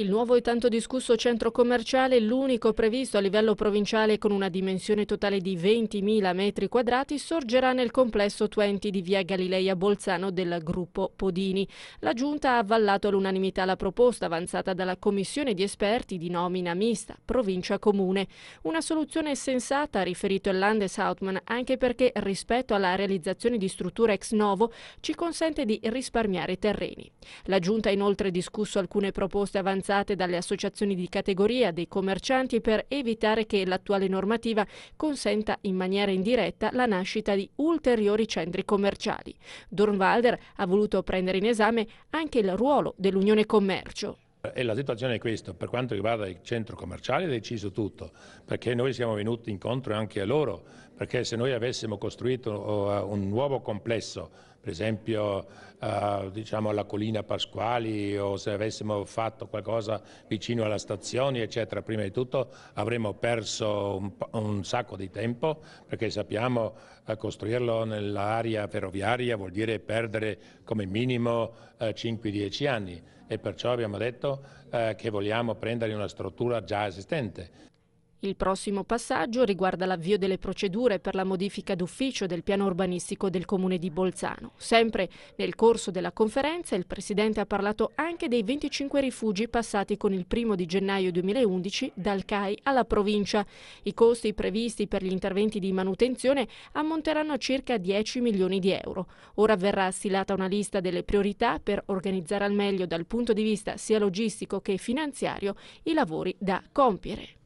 Il nuovo e tanto discusso centro commerciale, l'unico previsto a livello provinciale con una dimensione totale di 20.000 metri quadrati, sorgerà nel complesso 20 di via Galilei Bolzano del gruppo Podini. La Giunta ha avvallato all'unanimità la proposta avanzata dalla Commissione di esperti di nomina mista, provincia comune. Una soluzione sensata, ha riferito il Landes Landeshauptmann, anche perché rispetto alla realizzazione di strutture ex novo ci consente di risparmiare terreni. La Giunta ha inoltre discusso alcune proposte avanzate indirizzate dalle associazioni di categoria dei commercianti per evitare che l'attuale normativa consenta in maniera indiretta la nascita di ulteriori centri commerciali. Dornwalder ha voluto prendere in esame anche il ruolo dell'Unione Commercio. E la situazione è questa, per quanto riguarda il centro commerciale è deciso tutto, perché noi siamo venuti incontro anche a loro, perché se noi avessimo costruito uh, un nuovo complesso per esempio eh, diciamo alla collina Pasquali o se avessimo fatto qualcosa vicino alla stazione, eccetera, prima di tutto avremmo perso un, un sacco di tempo perché sappiamo eh, costruirlo nell'area ferroviaria vuol dire perdere come minimo eh, 5-10 anni e perciò abbiamo detto eh, che vogliamo prendere una struttura già esistente. Il prossimo passaggio riguarda l'avvio delle procedure per la modifica d'ufficio del piano urbanistico del comune di Bolzano. Sempre nel corso della conferenza il presidente ha parlato anche dei 25 rifugi passati con il 1 di gennaio 2011 dal CAI alla provincia. I costi previsti per gli interventi di manutenzione ammonteranno a circa 10 milioni di euro. Ora verrà stilata una lista delle priorità per organizzare al meglio dal punto di vista sia logistico che finanziario i lavori da compiere.